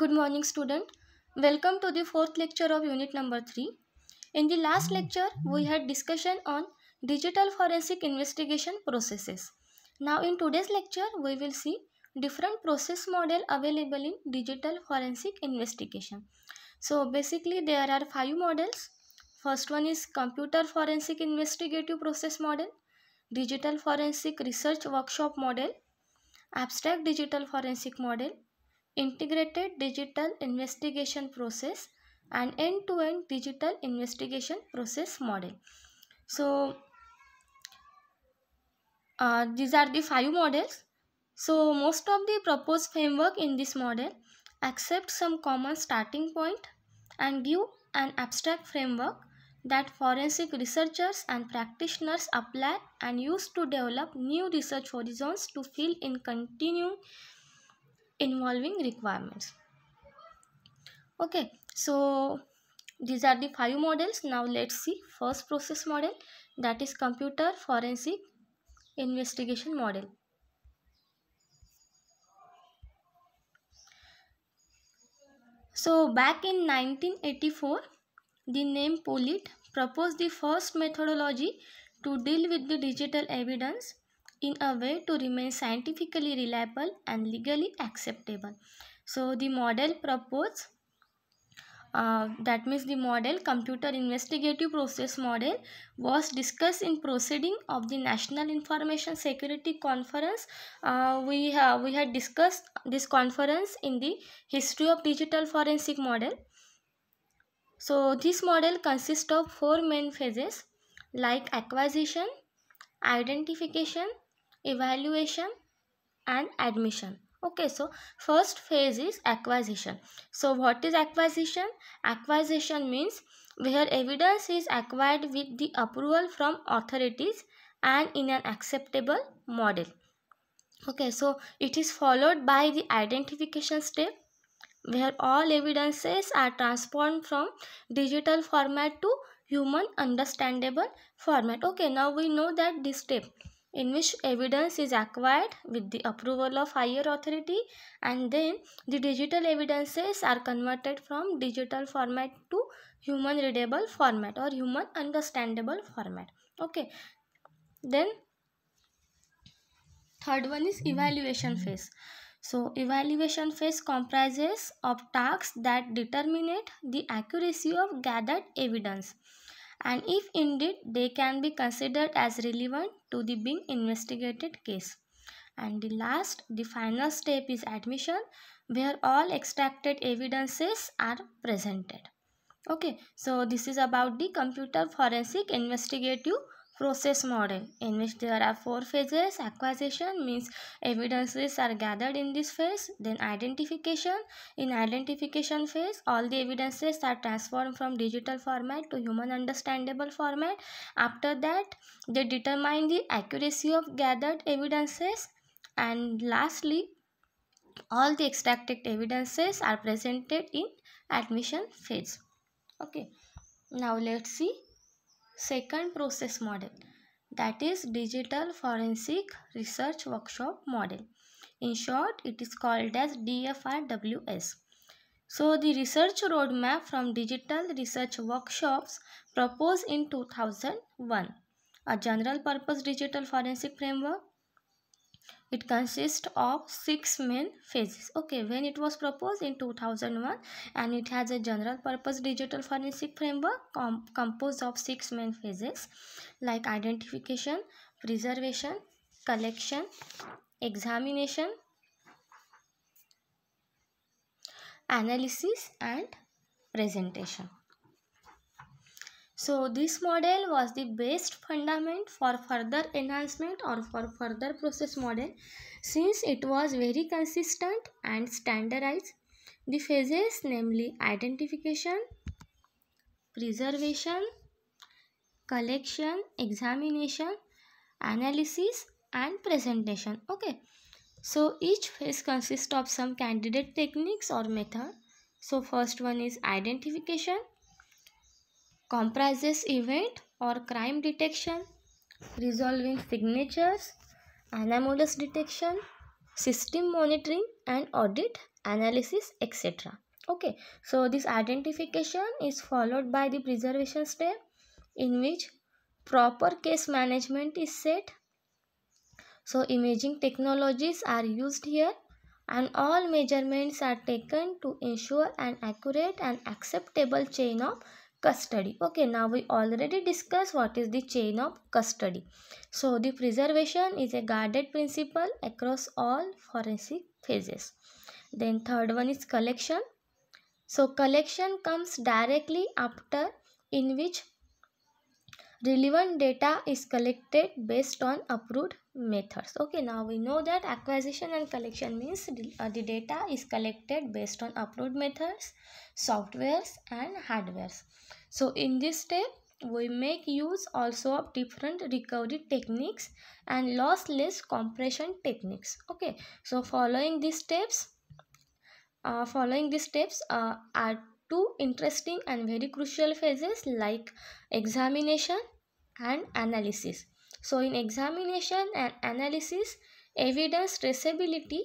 Good morning student. Welcome to the fourth lecture of unit number 3. In the last lecture, we had discussion on digital forensic investigation processes. Now in today's lecture, we will see different process model available in digital forensic investigation. So basically there are five models. First one is computer forensic investigative process model, digital forensic research workshop model, abstract digital forensic model, integrated digital investigation process and end-to-end -end digital investigation process model. So uh, these are the five models. So most of the proposed framework in this model accept some common starting point and give an abstract framework that forensic researchers and practitioners apply and use to develop new research horizons to fill in continuing involving requirements okay so these are the five models now let's see first process model that is computer forensic investigation model so back in 1984 the name polit proposed the first methodology to deal with the digital evidence in a way to remain scientifically reliable and legally acceptable. So the model proposed uh, that means the model computer investigative process model was discussed in proceeding of the national information security conference uh, we have we had discussed this conference in the history of digital forensic model so this model consists of four main phases like acquisition identification evaluation and admission okay so first phase is acquisition so what is acquisition acquisition means where evidence is acquired with the approval from authorities and in an acceptable model okay so it is followed by the identification step where all evidences are transformed from digital format to human understandable format okay now we know that this step in which evidence is acquired with the approval of higher authority and then the digital evidences are converted from digital format to human readable format or human understandable format okay then third one is evaluation phase so evaluation phase comprises of tasks that determine the accuracy of gathered evidence and if indeed they can be considered as relevant to the being investigated case. And the last, the final step is admission where all extracted evidences are presented. Okay, so this is about the computer forensic investigative process model in which there are four phases acquisition means evidences are gathered in this phase then identification in identification phase all the evidences are transformed from digital format to human understandable format after that they determine the accuracy of gathered evidences and lastly all the extracted evidences are presented in admission phase okay now let's see second process model that is digital forensic research workshop model in short it is called as dfrws so the research roadmap from digital research workshops proposed in 2001 a general purpose digital forensic framework it consists of six main phases okay when it was proposed in 2001 and it has a general purpose digital forensic framework com composed of six main phases like identification preservation collection examination analysis and presentation so this model was the best fundament for further enhancement or for further process model since it was very consistent and standardized. The phases namely identification, preservation, collection, examination, analysis and presentation. Okay. So each phase consists of some candidate techniques or method. So first one is identification comprises event or crime detection, resolving signatures, anomalous detection, system monitoring and audit analysis etc. Okay, so this identification is followed by the preservation step in which proper case management is set. So imaging technologies are used here and all measurements are taken to ensure an accurate and acceptable chain of custody okay now we already discussed what is the chain of custody so the preservation is a guarded principle across all forensic phases then third one is collection so collection comes directly after in which relevant data is collected based on approved methods okay now we know that acquisition and collection means the, uh, the data is collected based on upload methods softwares and hardwares so in this step we make use also of different recovery techniques and lossless compression techniques okay so following these steps uh, following these steps uh, are two interesting and very crucial phases like examination and analysis so in examination and analysis, evidence traceability,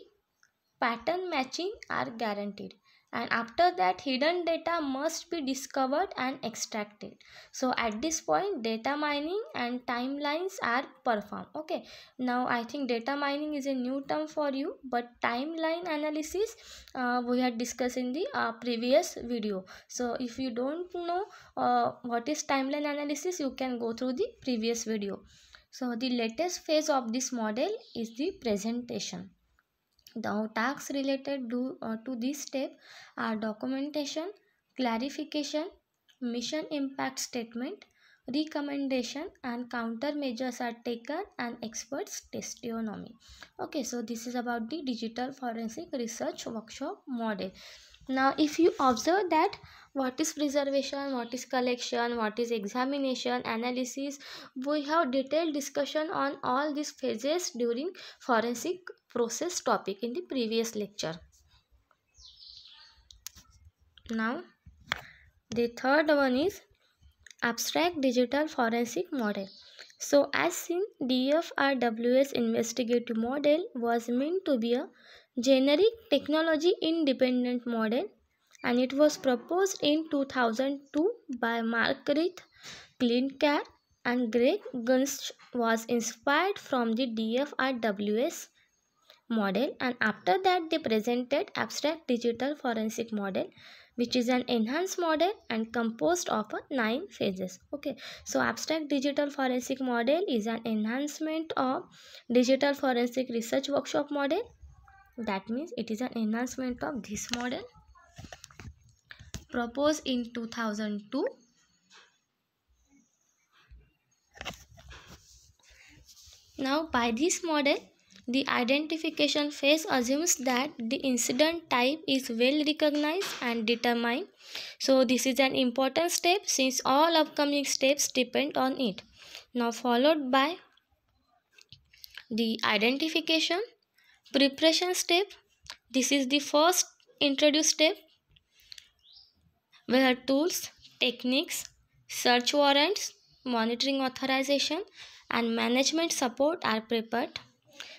pattern matching are guaranteed. And after that, hidden data must be discovered and extracted. So at this point, data mining and timelines are performed. Okay. Now I think data mining is a new term for you, but timeline analysis uh, we had discussed in the uh, previous video. So if you don't know uh, what is timeline analysis, you can go through the previous video. So the latest phase of this model is the presentation. The tasks related to, uh, to this step are documentation, clarification, mission impact statement, recommendation and countermeasures are taken and experts testimony. Okay, so this is about the digital forensic research workshop model. Now, if you observe that what is preservation what is collection what is examination analysis we have detailed discussion on all these phases during forensic process topic in the previous lecture now the third one is abstract digital forensic model so as seen dfrws investigative model was meant to be a generic technology independent model and it was proposed in 2002 by Margaret Klinker and Greg Gunst was inspired from the DFRWS model and after that they presented abstract digital forensic model which is an enhanced model and composed of nine phases okay so abstract digital forensic model is an enhancement of digital forensic research workshop model that means it is an enhancement of this model proposed in 2002. Now by this model, the identification phase assumes that the incident type is well recognized and determined. So this is an important step since all upcoming steps depend on it. Now followed by the identification, preparation step. This is the first introduced step where tools, techniques, search warrants, monitoring authorization and management support are prepared.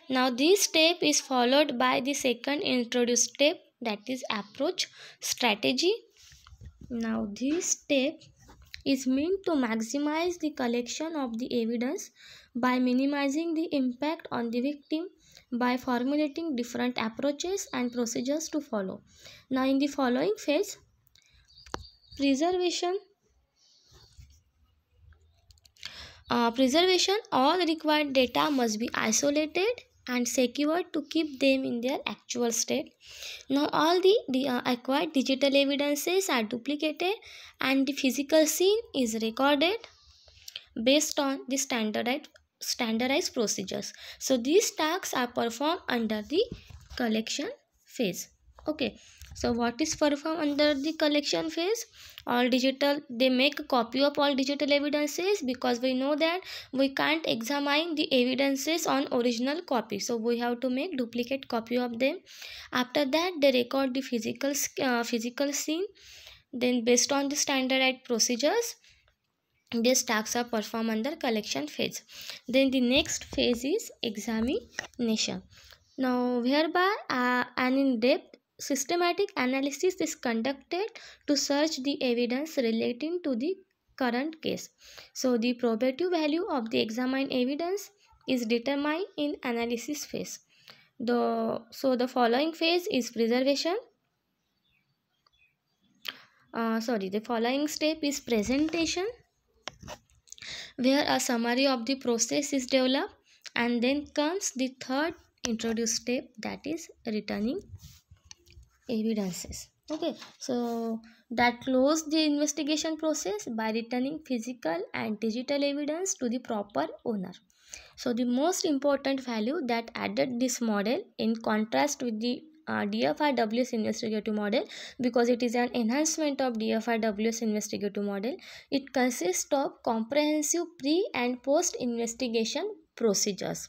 Now this step is followed by the second introduced step that is approach strategy. Now this step is meant to maximize the collection of the evidence by minimizing the impact on the victim by formulating different approaches and procedures to follow. Now in the following phase, preservation uh, preservation all required data must be isolated and secured to keep them in their actual state. Now all the, the uh, acquired digital evidences are duplicated and the physical scene is recorded based on the standardized, standardized procedures. So these tasks are performed under the collection phase. Okay so what is performed under the collection phase all digital they make a copy of all digital evidences because we know that we can't examine the evidences on original copy so we have to make duplicate copy of them after that they record the physical uh, physical scene then based on the standardized procedures these tasks are performed under collection phase then the next phase is examination now whereby uh, an in-depth systematic analysis is conducted to search the evidence relating to the current case. So, the probative value of the examined evidence is determined in analysis phase. The, so, the following phase is preservation. Uh, sorry, the following step is presentation where a summary of the process is developed and then comes the third introduced step that is returning evidences okay so that closed the investigation process by returning physical and digital evidence to the proper owner so the most important value that added this model in contrast with the uh, DFRW's investigative model because it is an enhancement of DFRW's investigative model. It consists of comprehensive pre and post investigation procedures.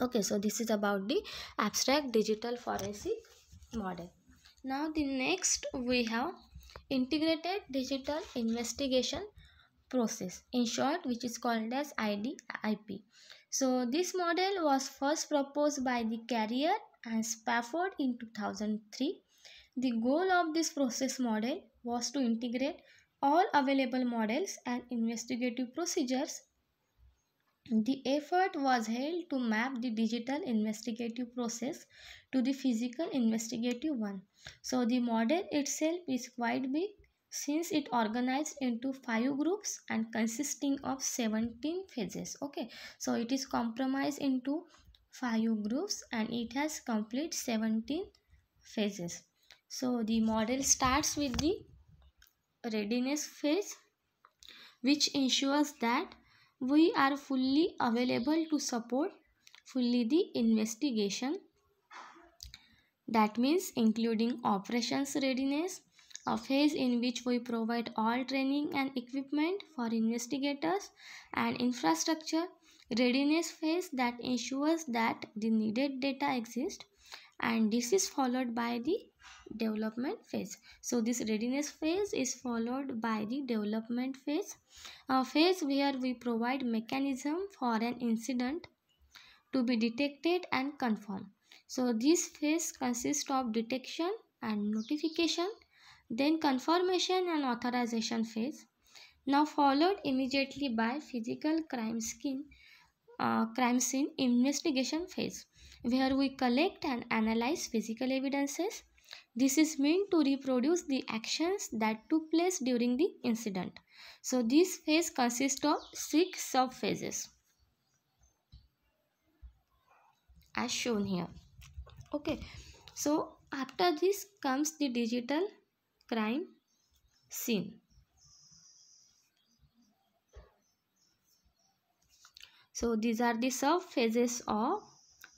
Okay, so this is about the abstract digital forensic model. Now the next we have integrated digital investigation process in short which is called as IDIP. So this model was first proposed by the Carrier and Spafford in 2003. The goal of this process model was to integrate all available models and investigative procedures the effort was held to map the digital investigative process to the physical investigative one. So the model itself is quite big since it organized into five groups and consisting of 17 phases okay so it is compromised into five groups and it has complete 17 phases so the model starts with the readiness phase which ensures that we are fully available to support fully the investigation that means including operations readiness a phase in which we provide all training and equipment for investigators and infrastructure readiness phase that ensures that the needed data exists and this is followed by the development phase so this readiness phase is followed by the development phase a uh, phase where we provide mechanism for an incident to be detected and confirmed so this phase consists of detection and notification then confirmation and authorization phase now followed immediately by physical crime scene uh, crime scene investigation phase where we collect and analyze physical evidences this is meant to reproduce the actions that took place during the incident. So this phase consists of six subphases as shown here. Okay, so after this comes the digital crime scene. So these are the sub phases of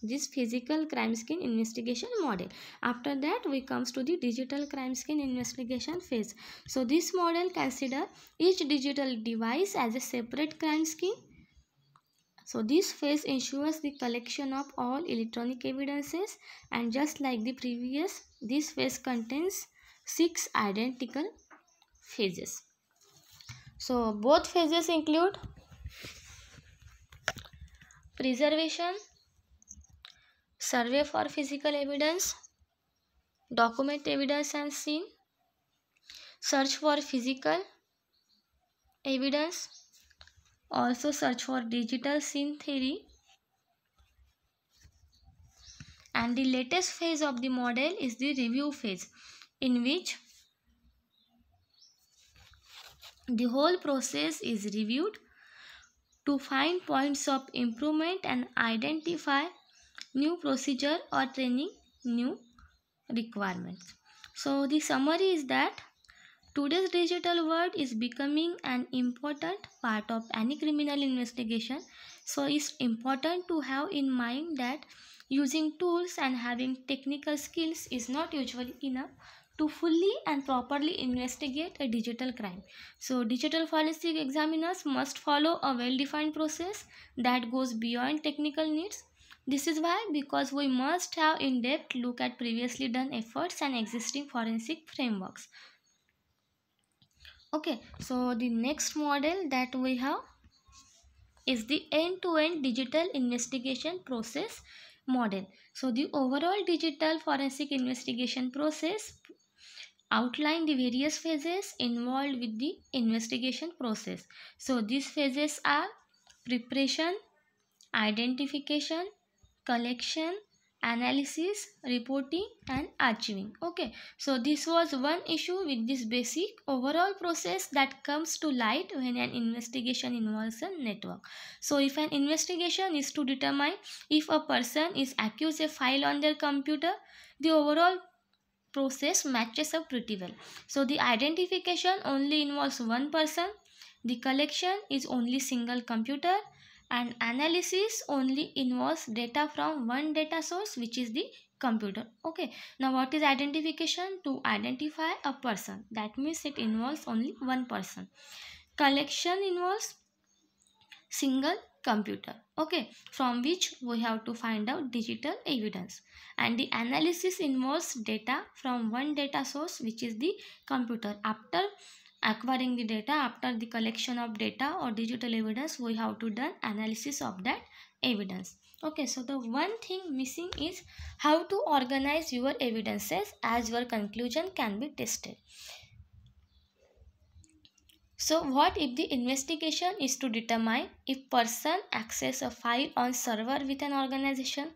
this physical crime scene investigation model after that we comes to the digital crime scene investigation phase so this model consider each digital device as a separate crime scene so this phase ensures the collection of all electronic evidences and just like the previous this phase contains six identical phases so both phases include preservation survey for physical evidence, document evidence and scene, search for physical evidence, also search for digital scene theory. And the latest phase of the model is the review phase in which the whole process is reviewed to find points of improvement and identify new procedure or training, new requirements. So the summary is that today's digital world is becoming an important part of any criminal investigation. So it's important to have in mind that using tools and having technical skills is not usually enough to fully and properly investigate a digital crime. So digital forensic examiners must follow a well-defined process that goes beyond technical needs this is why because we must have in-depth look at previously done efforts and existing forensic frameworks. Okay, so the next model that we have is the end-to-end -end digital investigation process model. So the overall digital forensic investigation process outline the various phases involved with the investigation process. So these phases are preparation, identification, collection analysis reporting and archiving okay so this was one issue with this basic overall process that comes to light when an investigation involves a network so if an investigation is to determine if a person is accused a file on their computer the overall process matches up pretty well so the identification only involves one person the collection is only single computer and analysis only involves data from one data source which is the computer okay now what is identification to identify a person that means it involves only one person collection involves single computer okay from which we have to find out digital evidence and the analysis involves data from one data source which is the computer after acquiring the data after the collection of data or digital evidence we have to done analysis of that evidence okay so the one thing missing is how to organize your evidences as your conclusion can be tested so what if the investigation is to determine if person access a file on server with an organization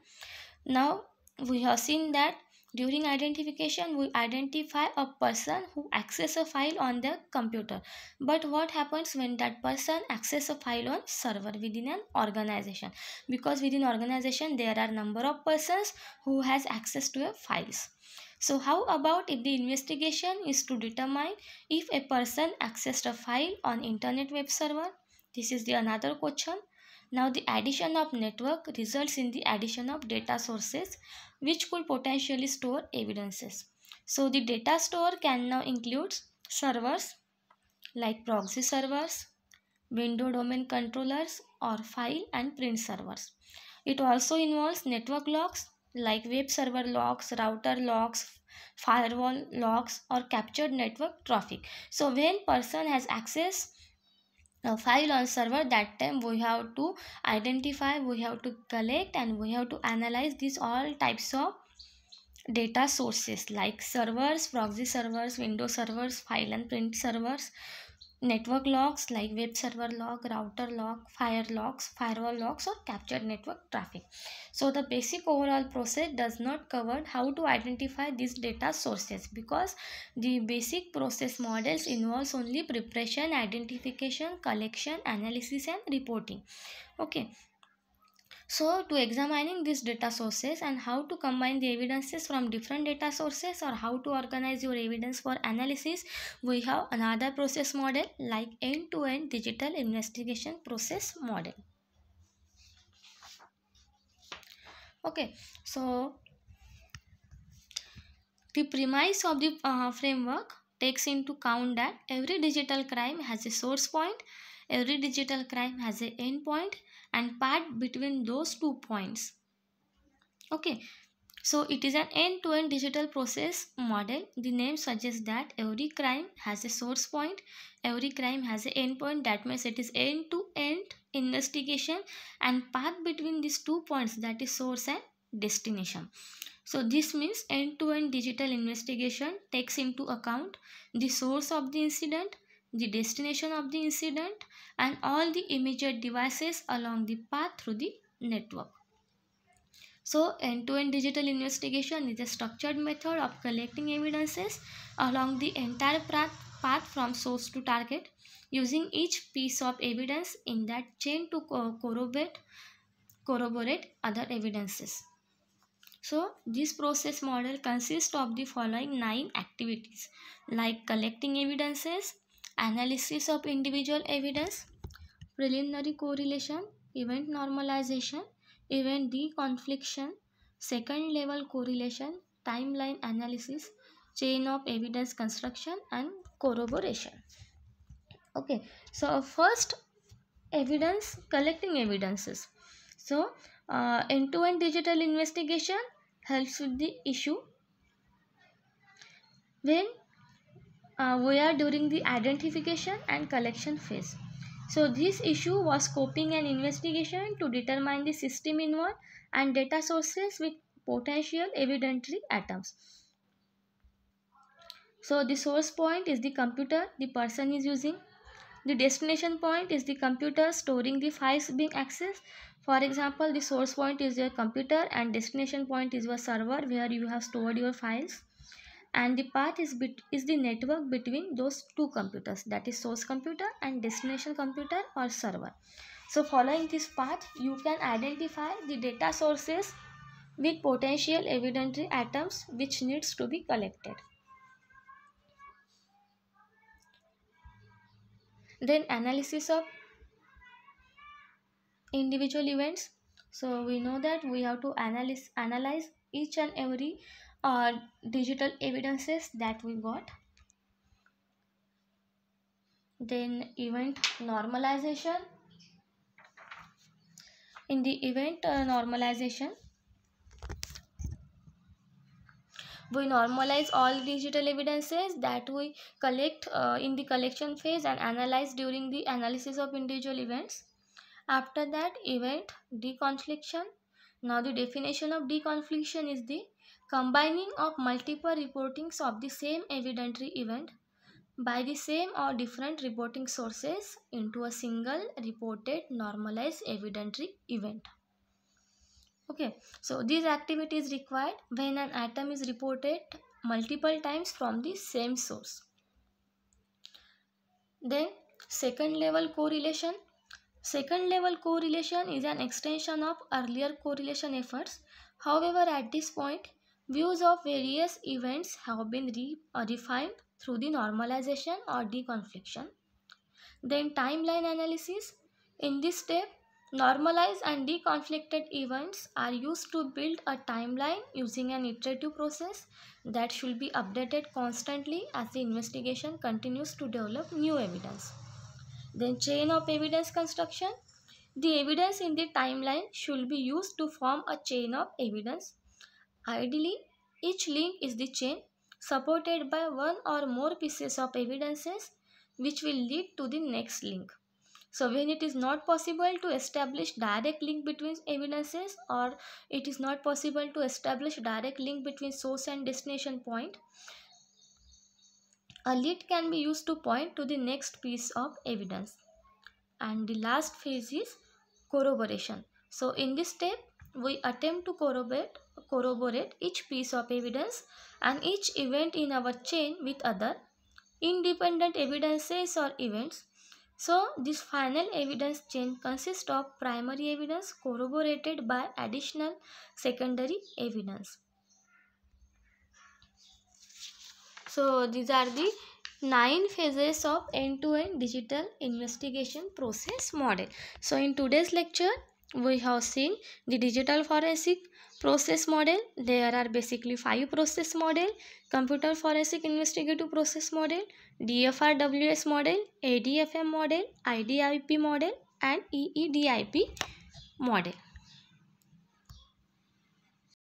now we have seen that during identification, we identify a person who access a file on the computer. But what happens when that person access a file on server within an organization? Because within organization, there are number of persons who has access to a files. So how about if the investigation is to determine if a person accessed a file on internet web server? This is the another question. Now the addition of network results in the addition of data sources which could potentially store evidences. So the data store can now include servers like proxy servers, window domain controllers or file and print servers. It also involves network logs like web server logs, router logs, firewall logs or captured network traffic. So when person has access a file on server that time we have to identify we have to collect and we have to analyze these all types of data sources like servers proxy servers Windows servers file and print servers network locks like web server lock, router lock, fire locks, firewall locks or captured network traffic. So the basic overall process does not cover how to identify these data sources because the basic process models involves only preparation, identification, collection, analysis and reporting. Okay. So to examining these data sources and how to combine the evidences from different data sources or how to organize your evidence for analysis, we have another process model like end-to-end -end digital investigation process model. Okay, so the premise of the uh, framework takes into count that every digital crime has a source point, every digital crime has an end point and part between those two points. Okay, so it is an end-to-end -end digital process model. The name suggests that every crime has a source point, every crime has an end point. That means it is end-to-end -end investigation and path between these two points that is source and destination. So this means end-to-end -end digital investigation takes into account the source of the incident, the destination of the incident and all the immediate devices along the path through the network. So end-to-end -end digital investigation is a structured method of collecting evidences along the entire path from source to target using each piece of evidence in that chain to corroborate, corroborate other evidences. So this process model consists of the following nine activities like collecting evidences, analysis of individual evidence, preliminary correlation, event normalization, event deconfliction, second level correlation, timeline analysis, chain of evidence construction and corroboration. Okay, so first evidence, collecting evidences. So uh, end-to-end -end digital investigation helps with the issue. When uh, we are during the identification and collection phase. So this issue was scoping an investigation to determine the system involved and data sources with potential evidentiary atoms. So the source point is the computer the person is using. The destination point is the computer storing the files being accessed for example, the source point is your computer and destination point is your server where you have stored your files and the path is bit is the network between those two computers that is source computer and destination computer or server. So following this path, you can identify the data sources with potential evidentiary atoms which needs to be collected. Then analysis of individual events so we know that we have to analyze analyze each and every uh, digital evidences that we got then event normalization in the event uh, normalization we normalize all digital evidences that we collect uh, in the collection phase and analyze during the analysis of individual events after that event deconfliction. Now the definition of deconfliction is the combining of multiple reportings of the same evidentiary event by the same or different reporting sources into a single reported normalized evidentiary event. Okay, so these activities required when an item is reported multiple times from the same source. Then second level correlation Second level correlation is an extension of earlier correlation efforts. However, at this point, views of various events have been re uh, refined through the normalization or deconfliction. Then timeline analysis. In this step, normalized and deconflicted events are used to build a timeline using an iterative process that should be updated constantly as the investigation continues to develop new evidence. Then chain of evidence construction. The evidence in the timeline should be used to form a chain of evidence. Ideally, each link is the chain supported by one or more pieces of evidences which will lead to the next link. So when it is not possible to establish direct link between evidences or it is not possible to establish direct link between source and destination point, a lead can be used to point to the next piece of evidence. And the last phase is corroboration. So in this step, we attempt to corroborate, corroborate each piece of evidence and each event in our chain with other independent evidences or events. So this final evidence chain consists of primary evidence corroborated by additional secondary evidence. So these are the nine phases of end-to-end digital investigation process model. So in today's lecture, we have seen the digital forensic process model. There are basically five process model, computer forensic investigative process model, DFRWS model, ADFM model, IDIP model and EEDIP model.